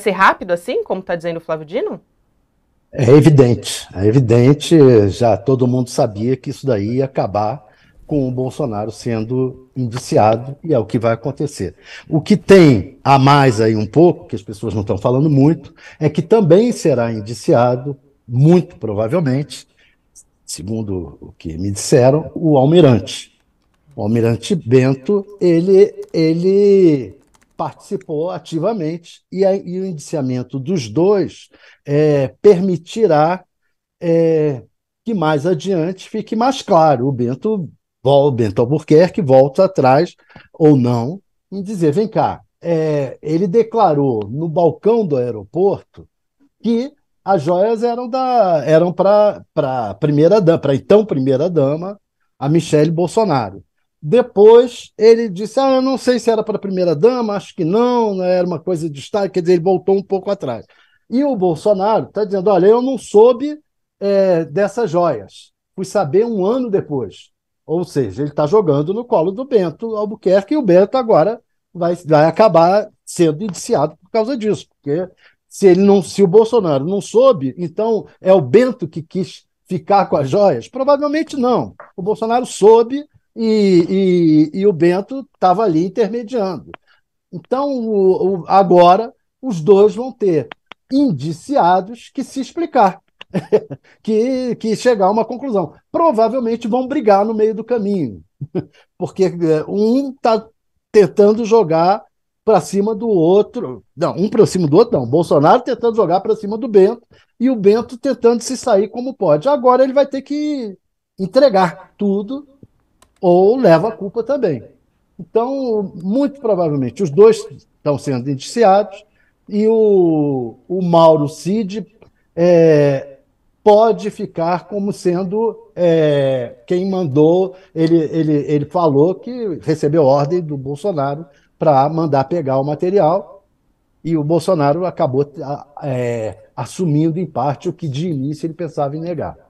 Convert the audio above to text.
ser rápido assim, como está dizendo o Flávio Dino? É evidente, é evidente, já todo mundo sabia que isso daí ia acabar com o Bolsonaro sendo indiciado, e é o que vai acontecer. O que tem a mais aí um pouco, que as pessoas não estão falando muito, é que também será indiciado, muito provavelmente, segundo o que me disseram, o almirante. O almirante Bento, ele, ele participou ativamente, e, a, e o indiciamento dos dois é, permitirá é, que mais adiante fique mais claro. O Bento, o Bento Albuquerque volta atrás ou não em dizer: vem cá, é, ele declarou no balcão do aeroporto que as joias eram da eram para para primeira dama, para então primeira dama, a Michelle Bolsonaro. Depois ele disse: Ah, eu não sei se era para a primeira dama, acho que não, não né, era uma coisa de Estado, quer dizer, ele voltou um pouco atrás. E o Bolsonaro está dizendo: Olha, eu não soube é, dessas joias, fui saber um ano depois. Ou seja, ele está jogando no colo do Bento Albuquerque e o Bento agora vai, vai acabar sendo indiciado por causa disso, porque se ele não, se o Bolsonaro não soube, então é o Bento que quis ficar com as joias? Provavelmente não. O Bolsonaro soube e, e, e o Bento estava ali intermediando. Então, o, o, agora, os dois vão ter indiciados que se explicar, que, que chegar a uma conclusão. Provavelmente vão brigar no meio do caminho, porque é, um está tentando jogar para cima do outro. Não, um para cima do outro, não. Bolsonaro tentando jogar para cima do Bento e o Bento tentando se sair como pode. Agora ele vai ter que entregar tudo ou leva a culpa também. Então, muito provavelmente, os dois estão sendo indiciados e o, o Mauro Cid é, pode ficar como sendo é, quem mandou, ele, ele, ele falou que recebeu ordem do Bolsonaro para mandar pegar o material e o Bolsonaro acabou é, assumindo em parte o que de início ele pensava em negar.